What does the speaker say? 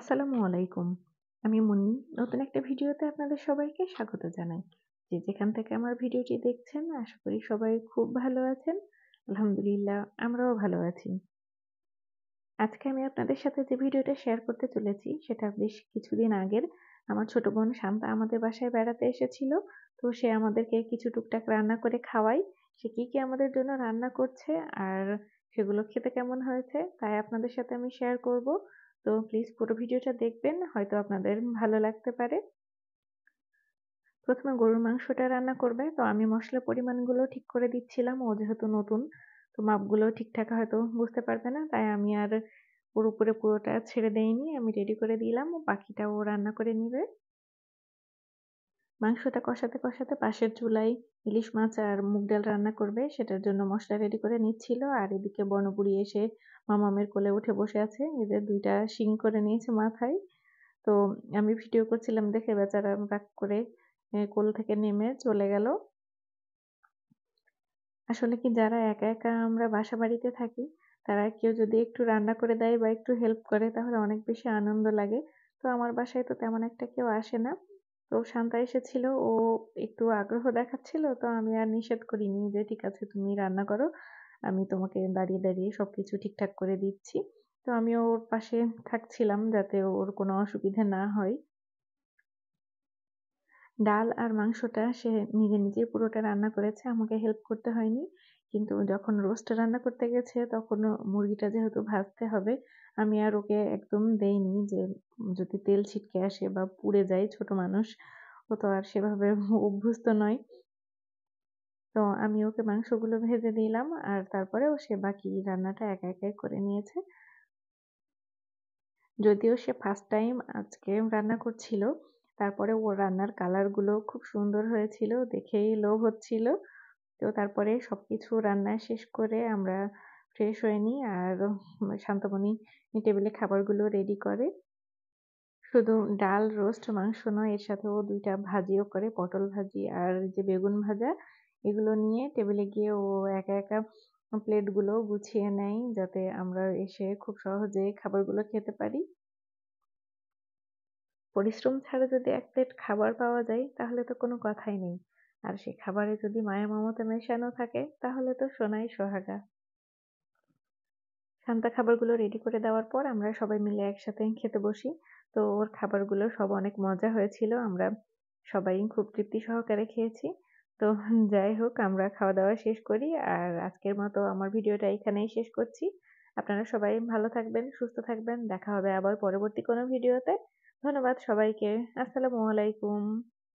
আসসালামু আলাইকুম আমি মুন্নি নতুন একটা ভিডিওতে আপনাদের সবাইকে স্বাগত জানাই যে যেখান থেকে আমার ভিডিওটি দেখছেন আশা করি সবাই খুব ভালো আছেন আলহামদুলিল্লাহ আমরাও ভালো আছি আজকে আমি আপনাদের সাথে যে ভিডিওটা শেয়ার করতে চলেছি সেটা বেশ কিছুদিন আগের আমার ছোট বোন শান্তা আমাদের বাসায় বেড়াতে এসেছিল তো সে আমাদেরকে কিছু টুকটাক রান্না করে খাওয়াই সে কী কী আমাদের জন্য রান্না করছে আর সেগুলো খেতে কেমন হয়েছে তাই আপনাদের সাথে আমি শেয়ার করব তো প্লিজ পুরো ভিডিওটা দেখবেন হয়তো আপনাদের ভালো লাগতে পারে প্রথমে গরুর মাংসটা রান্না করবে তো আমি মশলা পরিমাণগুলো ঠিক করে দিচ্ছিলাম ও যেহেতু নতুন তো মাপগুলো ঠিকঠাক হয়তো বুঝতে পারবে না তাই আমি আর ওর উপরে পুরোটা ছেড়ে দেইনি আমি রেডি করে দিলাম বাকিটা ও রান্না করে নেবে মাংসটা কষাতে কষাতে পাশের চুলাই ইলিশ মাছ আর মুগ ডাল রান্না করবে সেটার জন্য মশলা রেডি করে নিচ্ছিল আর এদিকে বনপুরি এসে মামামের কোলে উঠে বসে আছে এদের দুইটা শিং করে নিয়েছে মাথায় তো আমি ভিডিও করছিলাম দেখে বেচারা রাগ করে কোল থেকে নেমে চলে গেল আসলে কি যারা একা একা আমরা বাসা বাড়িতে থাকি তারা কেউ যদি একটু রান্না করে দেয় বা একটু হেল্প করে তাহলে অনেক বেশি আনন্দ লাগে তো আমার বাসায় তো তেমন একটা কেউ আসে না তো শান্তা এসেছিল ও একটু আগ্রহ দেখাচ্ছিল তো আমি আর নিষেধ করিনি যে ঠিক আছে তুমি রান্না করো আমি তোমাকে দাঁড়িয়ে দাঁড়িয়ে সব কিছু ঠিকঠাক করে দিচ্ছি তো আমি ওর পাশে থাকছিলাম যাতে ওর কোনো অসুবিধে না হয় ডাল আর মাংসটা সে নিজে নিজেই পুরোটা রান্না করেছে আমাকে হেল্প করতে হয়নি কিন্তু যখন রোস্ট রান্না করতে গেছে তখন মুরগিটা যেহেতু ভাজতে হবে আমি আর ওকে একদম দেইনি যে যদি তেল ছিটকে আসে বা পুড়ে যায় ছোট মানুষ ও তো আর সেভাবে অভ্যস্ত নয় তো আমি ওকে মাংসগুলো ভেজে দিলাম আর তারপরে ও সে বাকি রান্নাটা একা একাই করে নিয়েছে যদিও সে ফার্স্ট টাইম আজকে রান্না করছিল তারপরে ওর রান্নার কালারগুলো খুব সুন্দর হয়েছিল দেখেই লোভ হচ্ছিল তো তারপরে সব কিছু রান্না শেষ করে আমরা ফ্রেশ হয়ে নিই আর শান্তমণি টেবিলে খাবারগুলো রেডি করে শুধু ডাল রোস্ট মাংস নয় এর সাথে ও দুইটা ভাজিও করে পটল ভাজি আর যে বেগুন ভাজা এগুলো নিয়ে টেবিলে গিয়ে ও একা একা প্লেটগুলো গুছিয়ে নেয় যাতে আমরা এসে খুব সহজে খাবারগুলো খেতে পারি পরিশ্রম ছাড়া যদি এক প্লেট খাবার পাওয়া যায় তাহলে তো কোনো কথাই নেই আর সেই খাবারে যদি মায়া মমতা মেশানো থাকে তাহলে তো সোনাই সোহাগা শান্তা খাবারগুলো রেডি করে দেওয়ার পর আমরা সবাই মিলে একসাথে খেতে বসি তো ওর খাবারগুলো সব অনেক মজা হয়েছিল আমরা সবাই খুব তৃপ্তি সহকারে খেয়েছি তো যাই হোক আমরা খাওয়া দাওয়া শেষ করি আর আজকের মতো আমার ভিডিওটা এখানেই শেষ করছি আপনারা সবাই ভালো থাকবেন সুস্থ থাকবেন দেখা হবে আবার পরবর্তী কোনো ভিডিওতে ধন্যবাদ সবাইকে আসসালামু আলাইকুম